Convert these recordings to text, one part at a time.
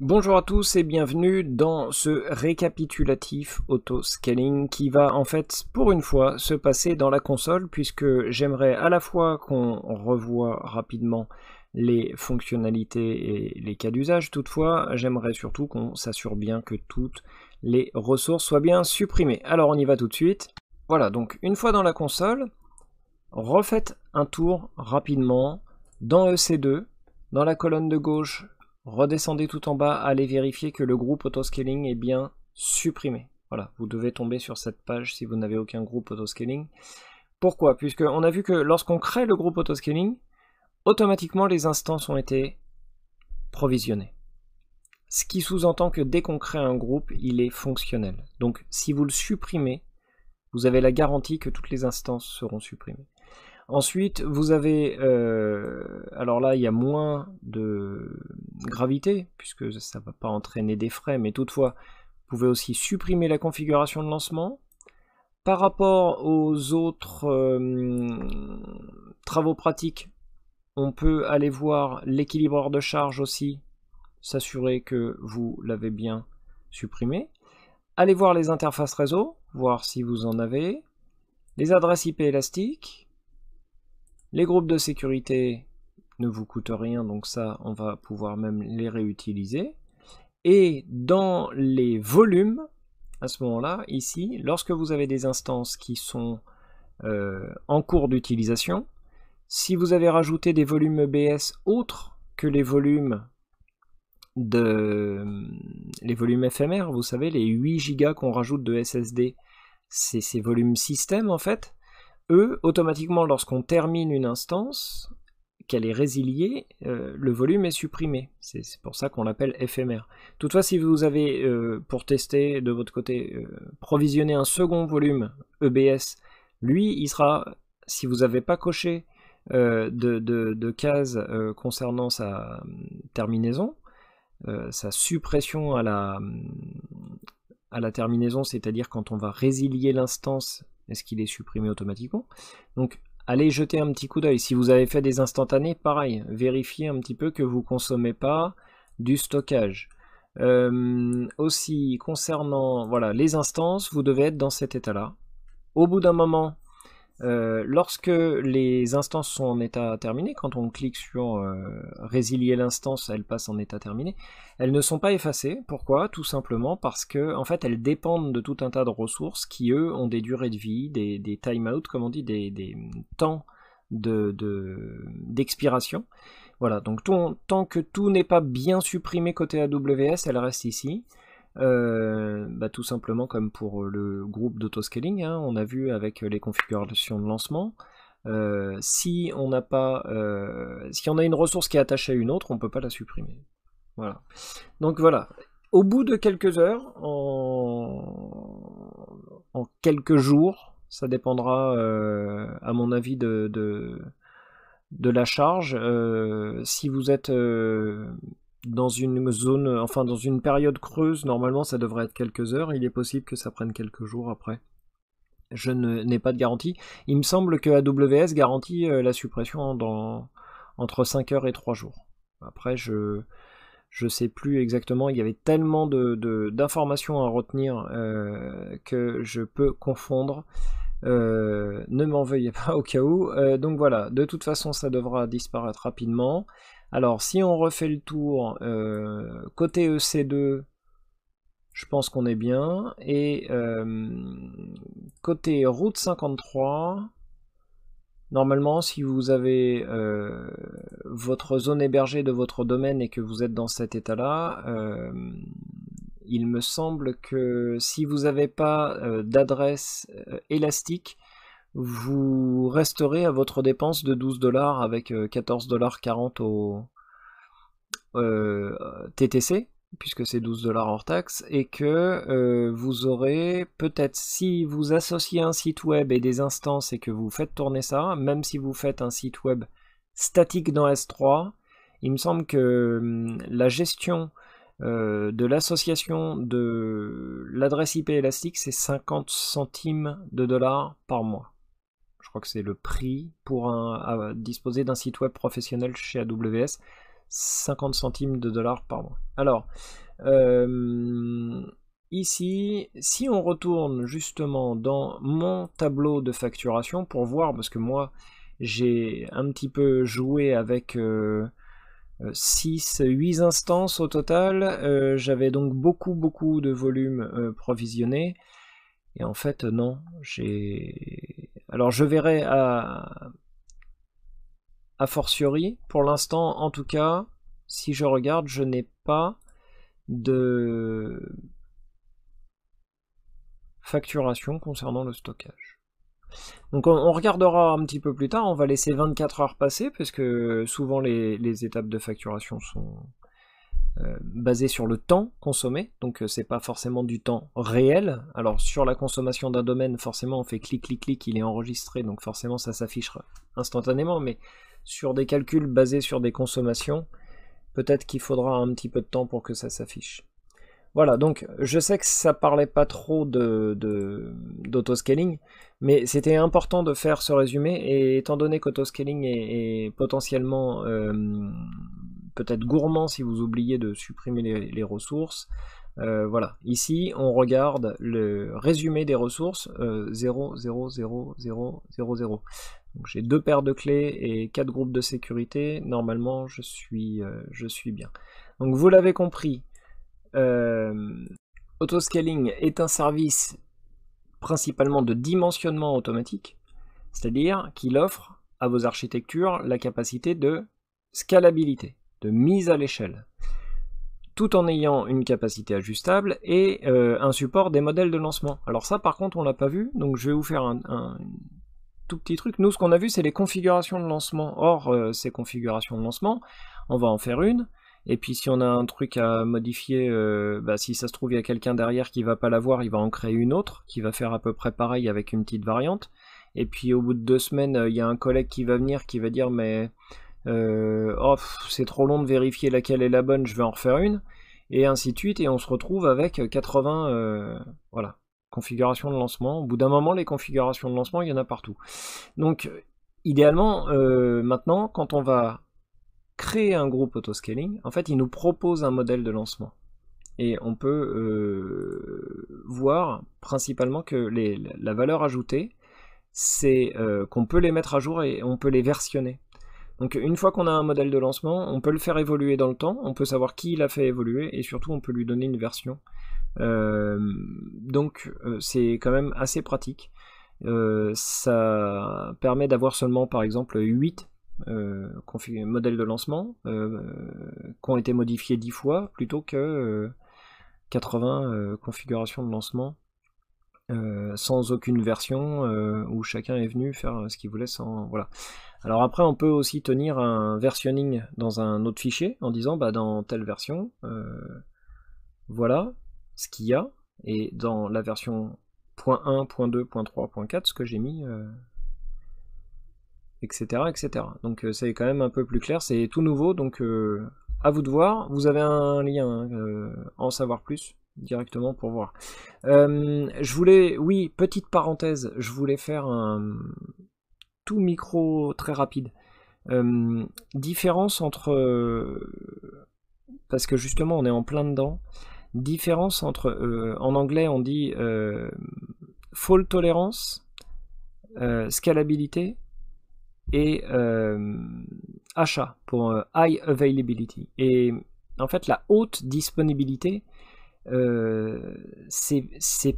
Bonjour à tous et bienvenue dans ce récapitulatif auto-scaling qui va en fait pour une fois se passer dans la console puisque j'aimerais à la fois qu'on revoie rapidement les fonctionnalités et les cas d'usage, toutefois j'aimerais surtout qu'on s'assure bien que toutes les ressources soient bien supprimées. Alors on y va tout de suite. Voilà donc une fois dans la console, refaites un tour rapidement dans EC2, dans la colonne de gauche redescendez tout en bas, allez vérifier que le groupe autoscaling est bien supprimé. Voilà, vous devez tomber sur cette page si vous n'avez aucun groupe autoscaling. Pourquoi Puisque on a vu que lorsqu'on crée le groupe autoscaling, automatiquement les instances ont été provisionnées. Ce qui sous-entend que dès qu'on crée un groupe, il est fonctionnel. Donc si vous le supprimez, vous avez la garantie que toutes les instances seront supprimées. Ensuite, vous avez, euh, alors là, il y a moins de gravité, puisque ça ne va pas entraîner des frais, mais toutefois, vous pouvez aussi supprimer la configuration de lancement. Par rapport aux autres euh, travaux pratiques, on peut aller voir l'équilibreur de charge aussi, s'assurer que vous l'avez bien supprimé. Allez voir les interfaces réseau, voir si vous en avez. Les adresses IP élastiques, les groupes de sécurité ne vous coûtent rien, donc ça, on va pouvoir même les réutiliser. Et dans les volumes, à ce moment-là, ici, lorsque vous avez des instances qui sont euh, en cours d'utilisation, si vous avez rajouté des volumes EBS autres que les volumes de les volumes éphémères, vous savez, les 8 Go qu'on rajoute de SSD, c'est ces volumes système en fait, eux, automatiquement, lorsqu'on termine une instance, qu'elle est résiliée, euh, le volume est supprimé. C'est pour ça qu'on l'appelle éphémère. Toutefois, si vous avez, euh, pour tester de votre côté, euh, provisionné un second volume EBS, lui, il sera, si vous n'avez pas coché de, cases concernant sa terminaison, sa suppression à la, à la terminaison, c'est-à-dire quand on va résilier l'instance est-ce qu'il est supprimé automatiquement Donc allez jeter un petit coup d'œil. Si vous avez fait des instantanés, pareil, vérifiez un petit peu que vous ne consommez pas du stockage. Euh, aussi, concernant voilà, les instances, vous devez être dans cet état-là. Au bout d'un moment, euh, lorsque les instances sont en état terminé, quand on clique sur euh, résilier l'instance, elle passe en état terminé, elles ne sont pas effacées. Pourquoi Tout simplement parce que en fait elles dépendent de tout un tas de ressources qui eux ont des durées de vie, des, time-out, comme on dit, des, temps d'expiration. De, voilà, donc tant que tout n'est pas bien supprimé côté AWS, elle reste ici. Euh, bah, tout simplement comme pour le groupe d'autoscaling, hein, on a vu avec les configurations de lancement. Euh, si on n'a pas, euh, si on a une ressource qui est attachée à une autre, on ne peut pas la supprimer. Voilà. Donc voilà. Au bout de quelques heures, en, quelques jours, ça dépendra, à mon avis, de, de la charge. si vous êtes dans une zone, euh, enfin dans une période creuse, normalement ça devrait être quelques heures, il est possible que ça prenne quelques jours après. Je n'ai pas de garantie. Il me semble que AWS garantit euh, la suppression dans, entre 5 heures et 3 jours. Après, je ne sais plus exactement, il y avait tellement d'informations de, à retenir euh, que je peux confondre. ne m'en veuillez pas au cas où. donc voilà, de toute façon ça devra disparaître rapidement. Alors si on refait le tour, euh, côté EC2, je pense qu'on est bien. Et euh, côté route 53, normalement si vous avez euh, votre zone hébergée de votre domaine et que vous êtes dans cet état-là, il me semble que si vous n'avez pas d'adresse élastique, vous resterez à votre dépense de 12 dollars avec 14 euh, dollars 40 au euh, TTC puisque c'est 12 dollars hors taxe et que euh, vous aurez peut-être si vous associez un site web et des instances et que vous faites tourner ça même si vous faites un site web statique dans S3 il me semble que hum, la gestion de l'association de l'adresse IP élastique, c'est 50 centimes de dollars par mois je crois que c'est le prix pour disposer d'un site web professionnel chez AWS, 50 centimes de dollars par mois. Alors, euh, ici, si on retourne justement dans mon tableau de facturation pour voir, parce que moi, j'ai un petit peu joué avec... 6, euh, 8 instances au total. Euh, j'avais donc beaucoup, beaucoup de volume provisionné. Et en fait, non, j'ai alors je verrai à, fortiori. Pour l'instant, en tout cas, si je regarde, je n'ai pas de facturation concernant le stockage. Donc on, regardera un petit peu plus tard, on va laisser 24 heures passer, parce que souvent les étapes de facturation sont, euh, basé sur le temps consommé, donc euh, c'est pas forcément du temps réel. Alors sur la consommation d'un domaine, forcément on fait clic clic clic, il est enregistré, donc forcément ça s'affichera instantanément, mais sur des calculs basés sur des consommations, peut-être qu'il faudra un petit peu de temps pour que ça s'affiche. Voilà, donc je sais que ça parlait pas trop de de, scaling mais c'était important de faire ce résumé, et étant donné qu'autoscaling est, est potentiellement euh, peut-être gourmand si vous oubliez de supprimer les, ressources. Euh, voilà, ici on regarde le résumé des ressources euh, 0, 0, 0, 0, 0, Donc j'ai deux paires de clés et quatre groupes de sécurité. Normalement, je suis, euh, je suis bien. Donc vous l'avez compris, euh, Autoscaling est un service principalement de dimensionnement automatique, c'est-à-dire qu'il offre à vos architectures la capacité de scalabilité de mise à l'échelle, tout en ayant une capacité ajustable et euh, un support des modèles de lancement. Alors ça par contre on l'a pas vu, donc je vais vous faire un, tout petit truc. Nous ce qu'on a vu c'est les configurations de lancement. Or euh, ces configurations de lancement, on va en faire une. Et puis si on a un truc à modifier, euh, bah, si ça se trouve il y a quelqu'un derrière qui va pas l'avoir, il va en créer une autre qui va faire à peu près pareil avec une petite variante. Et puis au bout de deux semaines, il y a un collègue qui va venir qui va dire mais euh, oh, c'est trop long de vérifier laquelle est la bonne, je vais en refaire une, et ainsi de suite, et on se retrouve avec 80 euh, voilà, configurations de lancement. Au bout d'un moment, les configurations de lancement, il y en a partout. Donc, idéalement, euh, maintenant, quand on va créer un groupe autoscaling, en fait, il nous propose un modèle de lancement. Et on peut voir principalement que la valeur ajoutée, c'est qu'on peut les mettre à jour et on peut les versionner. Donc une fois qu'on a un modèle de lancement, on peut le faire évoluer dans le temps, on peut savoir qui l'a fait évoluer et surtout on peut lui donner une version. Euh, donc euh, c'est quand même assez pratique. Euh, ça permet d'avoir seulement par exemple 8 modèles de lancement qui ont été modifiés 10 fois plutôt que 80 configurations de lancement euh, sans aucune version euh, où chacun est venu faire euh, ce qu'il voulait sans voilà. Alors après on peut aussi tenir un versionning dans un autre fichier en disant bah dans telle version voilà ce qu'il y a et dans la version .1, ce que j'ai mis etc etc. Donc c'est quand même un peu plus clair, c'est tout nouveau donc à vous de voir. Vous avez un lien en savoir plus directement pour voir. Euh, je voulais, oui, petite parenthèse, je voulais faire un tout micro très rapide. Euh, différence entre, parce que justement on est en plein dedans, différence entre, euh, en anglais on dit fall tolerance, scalabilité et achat pour high availability. Et en fait la haute disponibilité, euh, c'est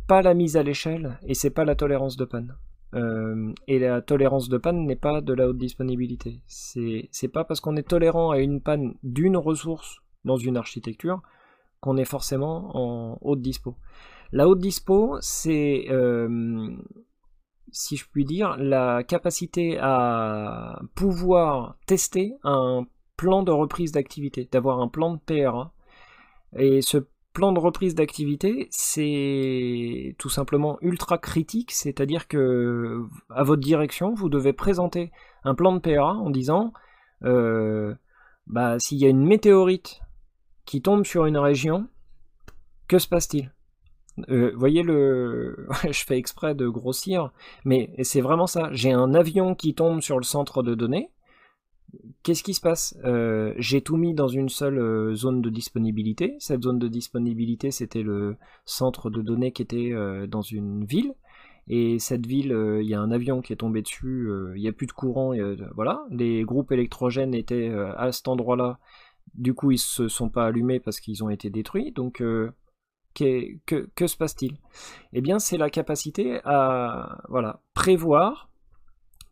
pas la mise à l'échelle et c'est pas la tolérance de panne. Euh, et la tolérance de panne n'est pas de la haute disponibilité. C'est pas parce qu'on est tolérant à une panne d'une ressource dans une architecture qu'on est forcément en haute dispo. La haute dispo, c'est, euh, si je puis dire, la capacité à pouvoir tester un plan de reprise d'activité, d'avoir un plan de PRA. Et ce plan de reprise d'activité, c'est tout simplement ultra critique, c'est-à-dire que à votre direction, vous devez présenter un plan de PRA en disant euh, bah, s'il y a une météorite qui tombe sur une région, que se passe-t-il euh, voyez le. je fais exprès de grossir, mais c'est vraiment ça. J'ai un avion qui tombe sur le centre de données qu'est-ce qui se passe euh, J'ai tout mis dans une seule euh, zone de disponibilité. Cette zone de disponibilité, c'était le centre de données qui était euh, dans une ville. Et cette ville, il y a un avion qui est tombé dessus, il n'y a plus de courant, voilà. Les groupes électrogènes étaient à cet endroit-là. Du coup, ils se sont pas allumés parce qu'ils ont été détruits. Donc, que, que se passe-t-il Eh bien, c'est la capacité à voilà, prévoir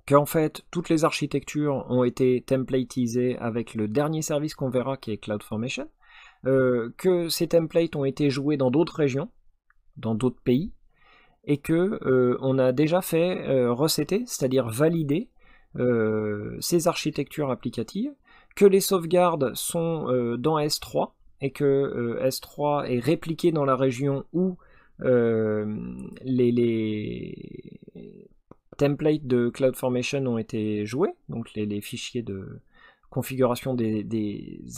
qu'en fait, toutes les architectures ont été templatisées avec le dernier service qu'on verra qui est CloudFormation, euh, que ces templates ont été joués dans d'autres régions, dans d'autres pays, et que euh, on a déjà fait euh, c'est-à-dire valider euh, ces architectures applicatives, que les sauvegardes sont dans S3 et que S3 est répliqué dans la région où les templates de CloudFormation ont été joués, donc les, fichiers de configuration des,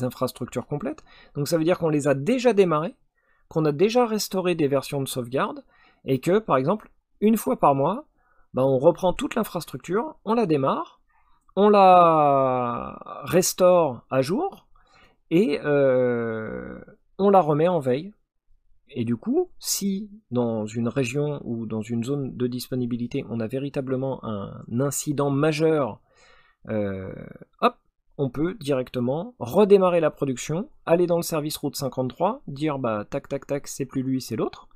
infrastructures complètes. Donc ça veut dire qu'on les a déjà démarrés, qu'on a déjà restauré des versions de sauvegarde, et que, par exemple, une fois par mois, bah, on reprend toute l'infrastructure, on la démarre, on la restaure à jour, et euh, on la remet en veille et du coup, si dans une région ou dans une zone de disponibilité, on a véritablement un incident majeur, euh, hop, on peut directement redémarrer la production, aller dans le service route 53, dire bah tac tac tac, c'est plus lui, c'est l'autre,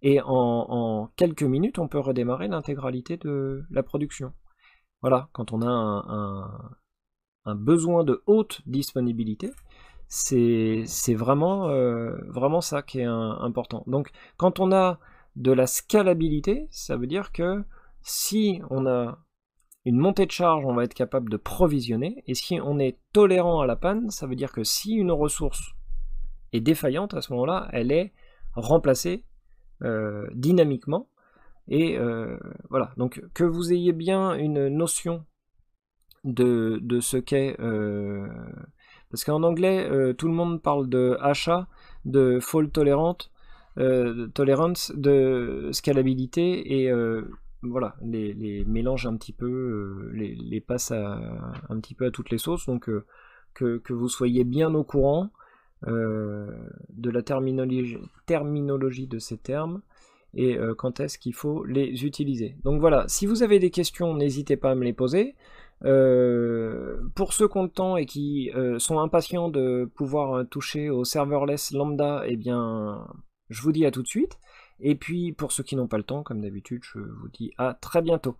et en, quelques minutes, on peut redémarrer l'intégralité de la production. Voilà, quand on a un besoin de haute disponibilité, c'est vraiment, euh, vraiment ça qui est important. Donc quand on a de la scalabilité, ça veut dire que si on a une montée de charge, on va être capable de provisionner, et si on est tolérant à la panne, ça veut dire que si une ressource est défaillante, à ce moment-là, elle est remplacée euh, dynamiquement. Et euh, voilà, donc que vous ayez bien une notion de, de ce qu'est... Parce qu'en anglais, euh, tout le monde parle de achat, de fault tolerant, euh, tolerance, de scalabilité et euh, voilà, les, mélange un petit peu, les, les un petit peu à toutes les sauces. Donc que, vous soyez bien au courant de la terminologie de ces termes et quand est-ce qu'il faut les utiliser. Donc voilà, si vous avez des questions, n'hésitez pas à me les poser. Euh, pour ceux qui ont le temps et qui euh, sont impatients de pouvoir euh, toucher au serverless lambda, eh bien, je vous dis à tout de suite. Et puis, pour ceux qui n'ont pas le temps, comme d'habitude, je vous dis à très bientôt.